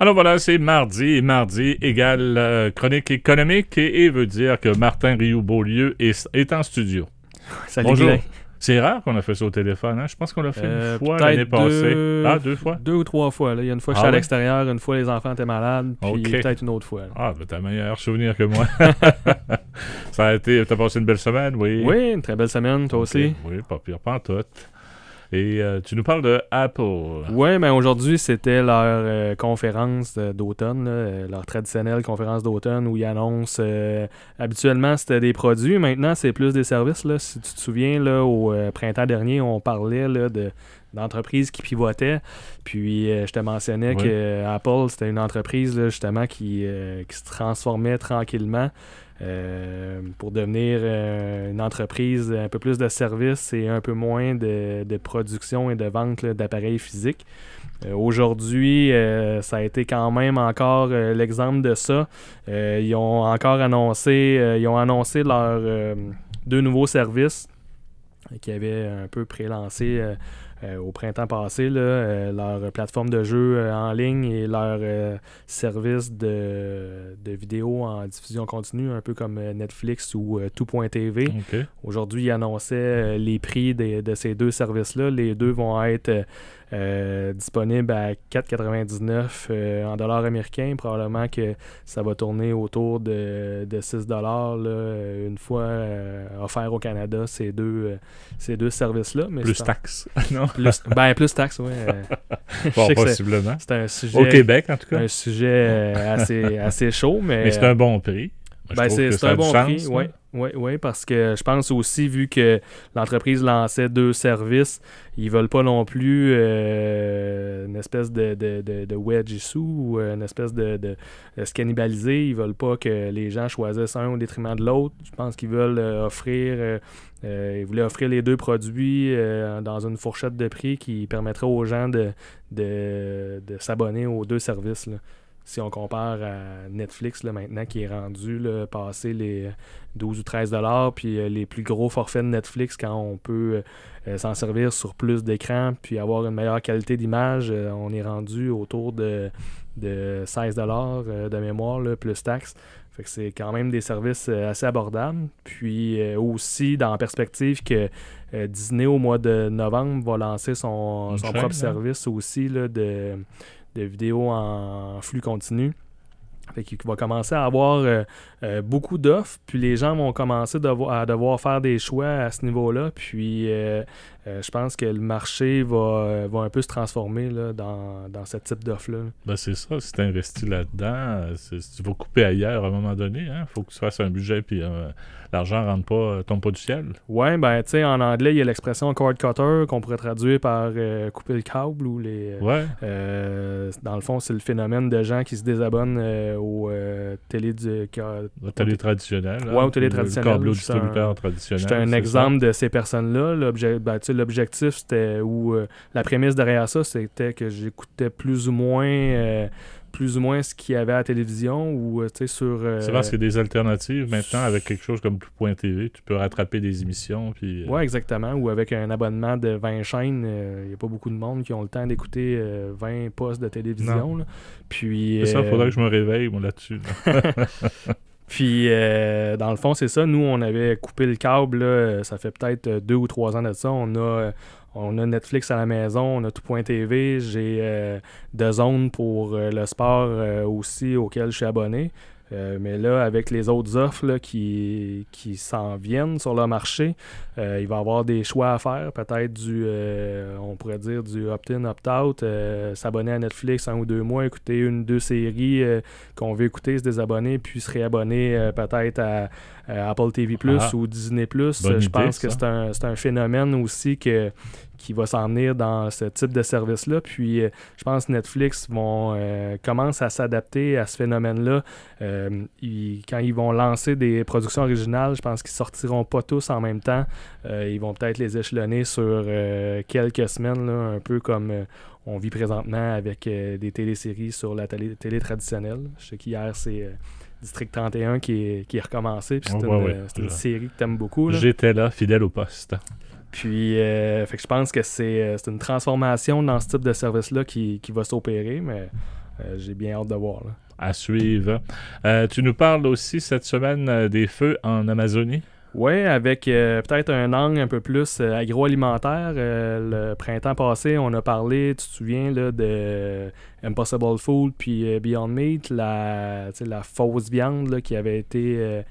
Alors voilà, c'est mardi et mardi égale euh, chronique économique et, veut dire que Martin Rioux-Beaulieu est, en studio. Bonjour. C'est rare qu'on a fait ça au téléphone. Hein? Je pense qu'on l'a fait une euh, fois l'année passée. Ah, deux fois? Deux ou trois fois. Là. Il y a une fois je suis ah à l'extérieur, une fois les enfants étaient malades, puis peut-être une autre fois. Ah, ben, t'as meilleur souvenir que moi. ça a été... T'as passé une belle semaine, oui? Oui, une très belle semaine, toi aussi. Oui, pas pire, pas tout. Et euh, tu nous parles de Apple. Oui, mais ben, aujourd'hui, c'était leur euh, conférence euh, d'automne, leur traditionnelle conférence d'automne où ils annoncent. habituellement, c'était des produits. Maintenant, c'est plus des services. Là. Si tu te souviens, là, au printemps dernier, on parlait de d'entreprises qui pivotaient. Puis euh, je te mentionnais qu'Apple, que euh, Apple, c'était une entreprise justement euh, qui, se transformait tranquillement pour devenir une entreprise un peu plus de services et un peu moins de, de production et de vente d'appareils physiques. Aujourd'hui, ça a été quand même encore l'exemple de ça. ils ont encore annoncé, ils ont annoncé leurs deux nouveaux services qui avaient un peu prélancé euh, au printemps passé, euh, leur plateforme de jeu euh, en ligne et leur service de, de vidéo en diffusion continue, un peu comme Netflix ou Tout.tv. Aujourd'hui, ils annonçaient les prix de ces deux services-là. Les deux vont être euh, disponible à 4,99 euh, en dollars américains. Probablement que ça va tourner autour de, de 6 dollars une fois euh, offert au Canada ces deux, ces deux services-là. Plus taxes, non? Plus, ben, plus taxes, oui. possiblement. C'est un sujet... Au Québec, en tout cas. Un sujet assez, assez chaud, Mais c'est un bon prix. Ben c'est un bon prix, oui, hein. ouais, parce que je pense aussi, vu que l'entreprise lançait deux services, ils veulent pas non plus euh, une espèce de, de, de, wedge issue ou euh, une espèce de, de, se cannibaliser. Ils veulent pas que les gens choisissent un au détriment de l'autre. Je pense qu'ils veulent euh, offrir, offrir les deux produits dans une fourchette de prix qui permettrait aux gens de, de, s'abonner aux deux services. Là si on compare à Netflix là, maintenant qui est rendu là, passer les 12 euh, ou 13 dollars, puis euh, les plus gros forfaits de Netflix quand on peut euh, s'en servir sur plus d'écrans, puis avoir une meilleure qualité d'image, on est rendu autour de, de 16 dollars de mémoire plus taxes. Fait que c'est quand même des services assez abordables. Puis aussi dans la perspective que Disney au mois de novembre va lancer son, propre hein? service aussi de de vidéos en flux continu. Fait qu'il va commencer à avoir euh, euh, beaucoup d'offres, puis les gens vont commencer à devoir faire des choix à ce niveau-là. Puis euh, euh, je pense que le marché va, euh, un peu se transformer dans, ce type d'offre-là. Ben, c'est ça, si tu investis là-dedans, tu vas couper ailleurs à un moment donné. Il hein, faut que tu fasses un budget puis euh, l'argent ne tombe pas du ciel. Oui, ben en anglais, il y a l'expression cord cutter qu'on pourrait traduire par couper le câble ou les. Ouais. dans le fond, c'est le phénomène de gens qui se désabonnent au télé du, télé traditionnelle. Hein, ouais au télé traditionnel. distributeur traditionnel. J'étais un exemple de ces personnes-là. Ben, l'objectif, c'était. ou euh, La prémisse derrière ça, c'était que j'écoutais plus ou moins euh, plus ou moins ce qu'il y avait à la télévision ou euh, tu sais, sur. Euh, c'est parce qu'il y a des alternatives maintenant avec quelque chose comme TV, Tu peux rattraper des émissions. Puis, euh, Ouais, exactement. Ou avec un abonnement de 20 chaînes, il n'y a pas beaucoup de monde qui ont le temps d'écouter 20 postes de télévision. Là. Puis. C'est ça, il faudrait que je me réveille bon, là-dessus. Puis, dans le fond, c'est ça. Nous, on avait coupé le câble, ça fait peut-être deux ou trois ans de ça. On a, on a Netflix à la maison, on a tout.tv, j'ai deux zones pour euh, le sport euh, aussi auquel je suis abonné. Euh, mais là, avec les autres offres qui, s'en viennent sur le marché, euh, il va y avoir des choix à faire. Peut-être du, euh, on pourrait dire, du opt-in, opt-out, s'abonner à Netflix un ou deux mois, écouter une, ou deux séries qu'on veut écouter, se désabonner, puis se réabonner peut-être à, Apple TV Plus ah. ou Disney Plus. Je pense que c'est un, un, phénomène aussi que, qui va s'en venir dans ce type de service-là. Puis euh, je pense que Netflix vont euh, commence à s'adapter à ce phénomène-là. Euh, quand ils vont lancer des productions originales, je pense qu'ils sortiront pas tous en même temps. ils vont peut-être les échelonner sur quelques semaines, là, un peu comme on vit présentement avec des téléséries sur la télé, traditionnelle. Je sais qu'hier, c'est... District 31 qui est, recommencé. c'est une, série que t'aimes beaucoup. J'étais là, fidèle au poste. Puis, euh, fait que je pense que euh, c'est une transformation dans ce type de service-là qui, va s'opérer, mais euh, j'ai bien hâte de voir. À suivre. tu nous parles aussi cette semaine des feux en Amazonie. Oui, avec peut-être un angle un peu plus agroalimentaire. le printemps passé, on a parlé, tu te souviens, là, de Impossible Food puis Beyond Meat, la, fausse viande qui avait été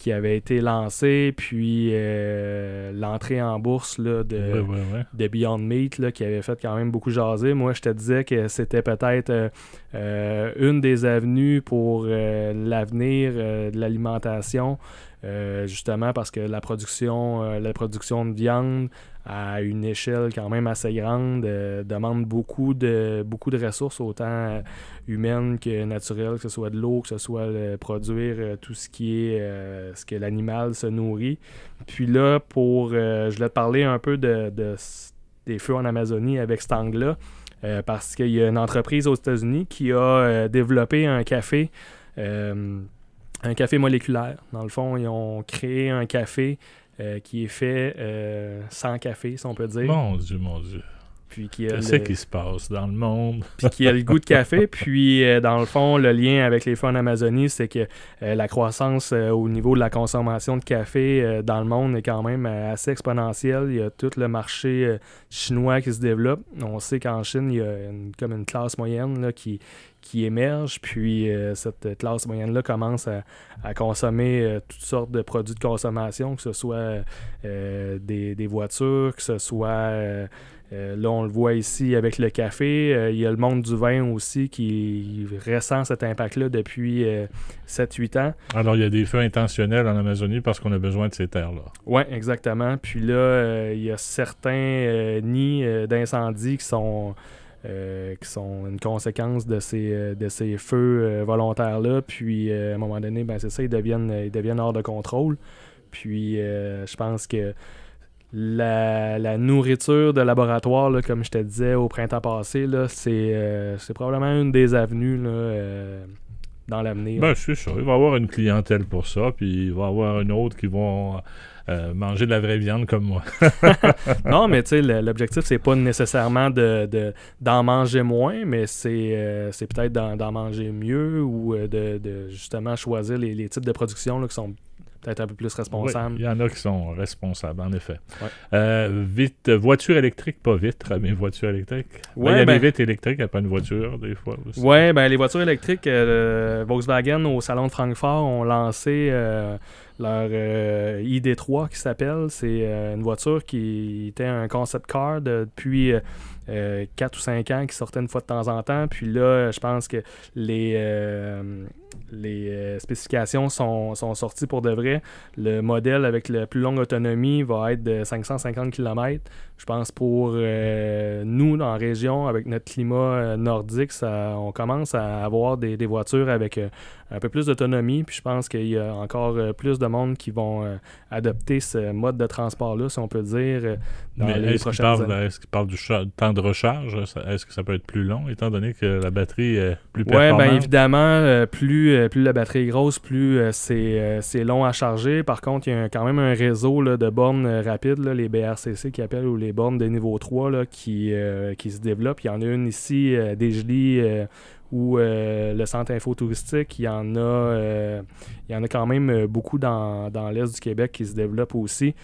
qui avait été lancé, puis euh, l'entrée en bourse là, de, de Beyond Meat qui avait fait quand même beaucoup jaser. Moi, je te disais que c'était peut-être euh, euh, une des avenues pour l'avenir de l'alimentation euh, justement parce que la production, euh, la production de viande à une échelle quand même assez grande euh, demande beaucoup de, beaucoup de ressources, autant humaines que naturelles, que ce soit de l'eau, que ce soit produire tout ce qui est ce que l'animal se nourrit. Puis là, pour je voulais te parler un peu de, des feux en Amazonie avec cet angle-là. parce qu'il y a une entreprise aux États-Unis qui a développé un café un café moléculaire. Dans le fond, ils ont créé un café euh, qui est fait euh, sans café, si on peut dire. Mon Dieu, mon Dieu puis qui Qu'est-ce qui se passe dans le monde? puis qui a le goût de café. Puis, euh, dans le fond, le lien avec les fonds Amazonie, c'est que euh, la croissance euh, au niveau de la consommation de café dans le monde est quand même assez exponentielle. Il y a tout le marché chinois qui se développe. On sait qu'en Chine, il y a comme une classe moyenne qui, qui émerge. Puis cette classe moyenne-là commence à, consommer toutes sortes de produits de consommation, que ce soit des, des, voitures, que ce soit euh, là, on le voit ici avec le café. Euh, il y a le monde du vin aussi qui ressent cet impact-là depuis 7-8 euh, ans. Alors, il y a des feux intentionnels en Amazonie parce qu'on a besoin de ces terres-là. Oui, exactement. Puis là, il y a certains nids d'incendie qui sont. qui sont une conséquence de ces, de ces feux volontaires-là. Puis, à un moment donné, ben, c'est ça, deviennent, ils deviennent hors de contrôle. Puis, je pense que la, la, nourriture de laboratoire, comme je te disais au printemps passé, euh, c'est probablement une des avenues euh, dans l'avenir. Ben, suis sûr. Il va y avoir une clientèle pour ça, puis il va y avoir une autre qui vont euh, manger de la vraie viande comme moi. non, mais tu sais, l'objectif, c'est pas nécessairement d'en de, d'en manger moins, mais c'est peut-être d'en manger mieux ou de, justement choisir les, types de production qui sont peut-être un peu plus responsable. Il y en a qui sont responsables, en effet. Euh, vite, euh, voiture électrique, pas vitre, mais voiture électrique. Ouais, ben, il y a ben des électriques, pas une voiture, des fois Oui, ben, les voitures électriques, euh, Volkswagen au Salon de Francfort ont lancé leur ID3 qui s'appelle. C'est une voiture qui était un concept car depuis euh, 4 ou 5 ans qui sortaient une fois de temps en temps. Puis là, je pense que les, euh, les euh, spécifications sont, sont, sorties pour de vrai. Le modèle avec la plus longue autonomie va être de 550 km. Je pense pour euh, nous, en région, avec notre climat nordique, on commence à avoir des, voitures avec un peu plus d'autonomie. Puis je pense qu'il y a encore plus de monde qui vont adopter ce mode de transport-là, si on peut dire, dans les prochaines parle, parle du temps de recharge, est-ce que ça peut être plus long, étant donné que la batterie est plus ben, performante? Oui, bien évidemment, euh, plus, euh, plus la batterie est grosse, plus euh, c'est long à charger. Par contre, il y a quand même un réseau de bornes rapides, les BRCC qui appellent, ou les bornes de niveau 3 là, qui, se développent. Il y en a une ici, des ou le centre info touristique, il y en a, il y en a quand même beaucoup dans, l'est du Québec qui se développent aussi.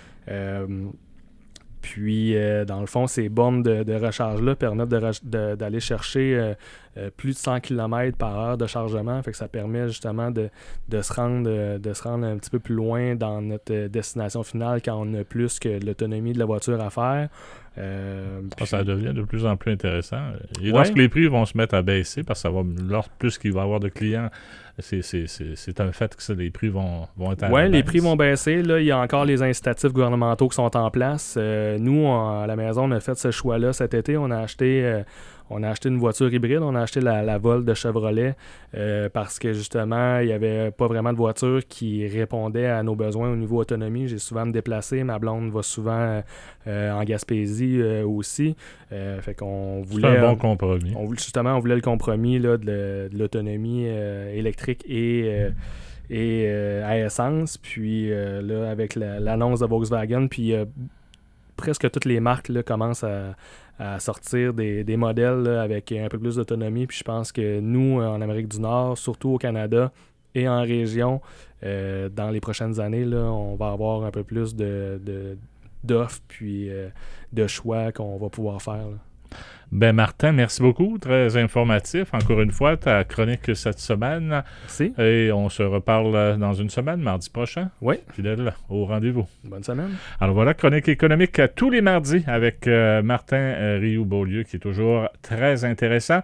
Puis, euh, dans le fond, ces bornes de, recharge-là permettent d'aller chercher euh, euh, plus de 100 km par heure de chargement. Fait que ça permet justement de, se rendre, euh, de se rendre un petit peu plus loin dans notre euh, destination finale quand on a plus que l'autonomie de la voiture à faire. Ah, ça devient de plus en plus intéressant. Et lorsque les prix vont se mettre à baisser, parce que ça va, plus qu'il va y avoir de clients, c'est un fait que les prix vont, vont être Oui, les prix vont baisser. Là, il y a encore les incitatifs gouvernementaux qui sont en place. nous, à la maison, on a fait ce choix-là cet été. On a acheté, on a acheté une voiture hybride, on a acheté la, la Vol de Chevrolet euh, parce que justement, il n'y avait pas vraiment de voiture qui répondait à nos besoins au niveau autonomie. J'ai souvent me déplacé. ma blonde va souvent euh, en Gaspésie euh, aussi. fait qu'on voulait. un bon compromis. On, justement, on voulait le compromis de, l'autonomie électrique et et à essence. Puis là, avec l'annonce de Volkswagen, puis presque toutes les marques commencent à, sortir des, modèles avec un peu plus d'autonomie. Puis je pense que nous, euh, en Amérique du Nord, surtout au Canada et en région, euh, dans les prochaines années, on va avoir un peu plus de, d'offres puis euh, de choix qu'on va pouvoir faire. Ben Martin, merci beaucoup, très informatif. Encore une fois, ta chronique cette semaine. Merci. Et on se reparle euh, dans une semaine, mardi prochain. Oui. Fidèle au rendez-vous. Bonne semaine. Alors voilà, chronique économique tous les mardis avec euh, Martin euh, Rioux-Beaulieu qui est toujours très intéressant.